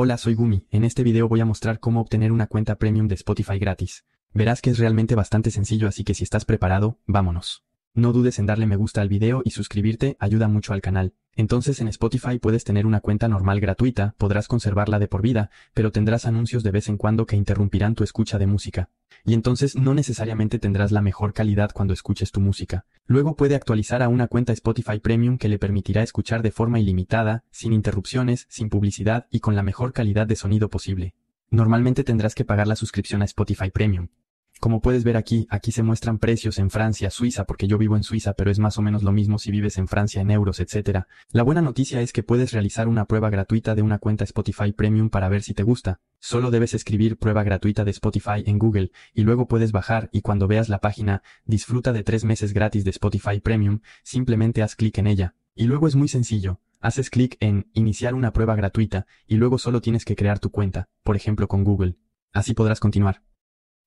Hola soy Gumi, en este video voy a mostrar cómo obtener una cuenta premium de Spotify gratis. Verás que es realmente bastante sencillo así que si estás preparado, vámonos. No dudes en darle me gusta al video y suscribirte, ayuda mucho al canal. Entonces en Spotify puedes tener una cuenta normal gratuita, podrás conservarla de por vida, pero tendrás anuncios de vez en cuando que interrumpirán tu escucha de música. Y entonces no necesariamente tendrás la mejor calidad cuando escuches tu música. Luego puede actualizar a una cuenta Spotify Premium que le permitirá escuchar de forma ilimitada, sin interrupciones, sin publicidad y con la mejor calidad de sonido posible. Normalmente tendrás que pagar la suscripción a Spotify Premium. Como puedes ver aquí, aquí se muestran precios en Francia, Suiza, porque yo vivo en Suiza, pero es más o menos lo mismo si vives en Francia en euros, etc. La buena noticia es que puedes realizar una prueba gratuita de una cuenta Spotify Premium para ver si te gusta. Solo debes escribir prueba gratuita de Spotify en Google, y luego puedes bajar y cuando veas la página, disfruta de tres meses gratis de Spotify Premium, simplemente haz clic en ella. Y luego es muy sencillo, haces clic en iniciar una prueba gratuita, y luego solo tienes que crear tu cuenta, por ejemplo con Google. Así podrás continuar.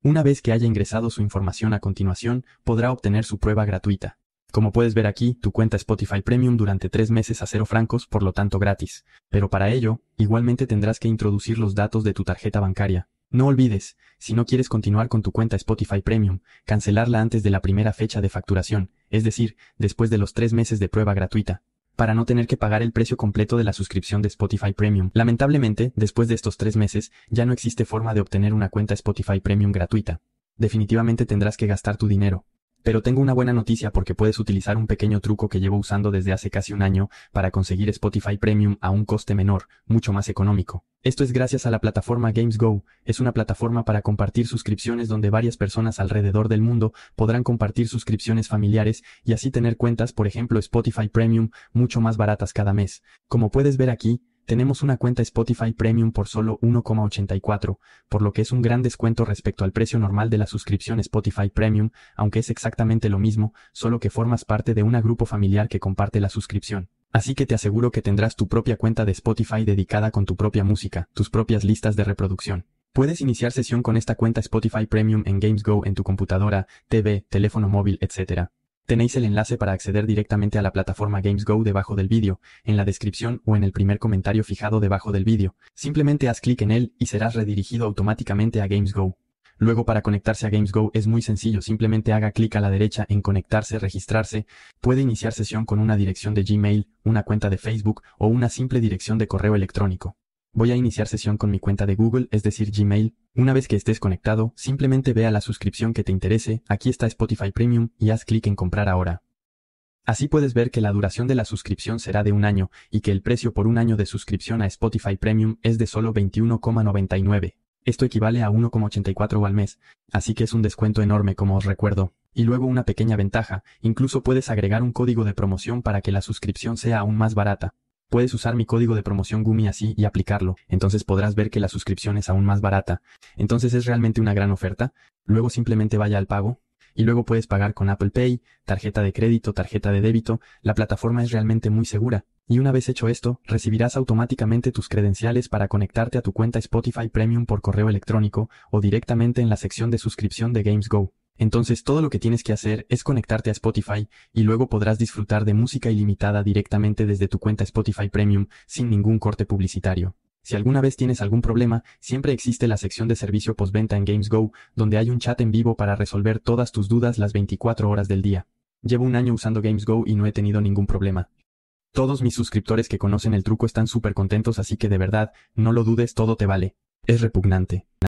Una vez que haya ingresado su información a continuación, podrá obtener su prueba gratuita. Como puedes ver aquí, tu cuenta Spotify Premium durante tres meses a cero francos, por lo tanto gratis. Pero para ello, igualmente tendrás que introducir los datos de tu tarjeta bancaria. No olvides, si no quieres continuar con tu cuenta Spotify Premium, cancelarla antes de la primera fecha de facturación, es decir, después de los tres meses de prueba gratuita para no tener que pagar el precio completo de la suscripción de Spotify Premium. Lamentablemente, después de estos tres meses, ya no existe forma de obtener una cuenta Spotify Premium gratuita. Definitivamente tendrás que gastar tu dinero. Pero tengo una buena noticia porque puedes utilizar un pequeño truco que llevo usando desde hace casi un año para conseguir Spotify Premium a un coste menor, mucho más económico. Esto es gracias a la plataforma GamesGo, es una plataforma para compartir suscripciones donde varias personas alrededor del mundo podrán compartir suscripciones familiares y así tener cuentas, por ejemplo Spotify Premium, mucho más baratas cada mes. Como puedes ver aquí, tenemos una cuenta Spotify Premium por solo 1,84, por lo que es un gran descuento respecto al precio normal de la suscripción Spotify Premium, aunque es exactamente lo mismo, solo que formas parte de un grupo familiar que comparte la suscripción. Así que te aseguro que tendrás tu propia cuenta de Spotify dedicada con tu propia música, tus propias listas de reproducción. Puedes iniciar sesión con esta cuenta Spotify Premium en Games Go en tu computadora, TV, teléfono móvil, etc. Tenéis el enlace para acceder directamente a la plataforma Go debajo del vídeo, en la descripción o en el primer comentario fijado debajo del vídeo. Simplemente haz clic en él y serás redirigido automáticamente a Go. Luego para conectarse a Go es muy sencillo, simplemente haga clic a la derecha en conectarse, registrarse, puede iniciar sesión con una dirección de Gmail, una cuenta de Facebook o una simple dirección de correo electrónico. Voy a iniciar sesión con mi cuenta de Google, es decir Gmail, una vez que estés conectado, simplemente ve a la suscripción que te interese, aquí está Spotify Premium, y haz clic en comprar ahora. Así puedes ver que la duración de la suscripción será de un año, y que el precio por un año de suscripción a Spotify Premium es de solo 21,99. Esto equivale a 1,84 al mes, así que es un descuento enorme como os recuerdo. Y luego una pequeña ventaja, incluso puedes agregar un código de promoción para que la suscripción sea aún más barata. Puedes usar mi código de promoción Gumi así y aplicarlo, entonces podrás ver que la suscripción es aún más barata. Entonces es realmente una gran oferta. Luego simplemente vaya al pago, y luego puedes pagar con Apple Pay, tarjeta de crédito, tarjeta de débito, la plataforma es realmente muy segura. Y una vez hecho esto, recibirás automáticamente tus credenciales para conectarte a tu cuenta Spotify Premium por correo electrónico o directamente en la sección de suscripción de Games Go. Entonces todo lo que tienes que hacer es conectarte a Spotify y luego podrás disfrutar de música ilimitada directamente desde tu cuenta Spotify Premium sin ningún corte publicitario. Si alguna vez tienes algún problema, siempre existe la sección de servicio postventa en GamesGo, donde hay un chat en vivo para resolver todas tus dudas las 24 horas del día. Llevo un año usando GamesGo y no he tenido ningún problema. Todos mis suscriptores que conocen el truco están súper contentos así que de verdad, no lo dudes, todo te vale. Es repugnante.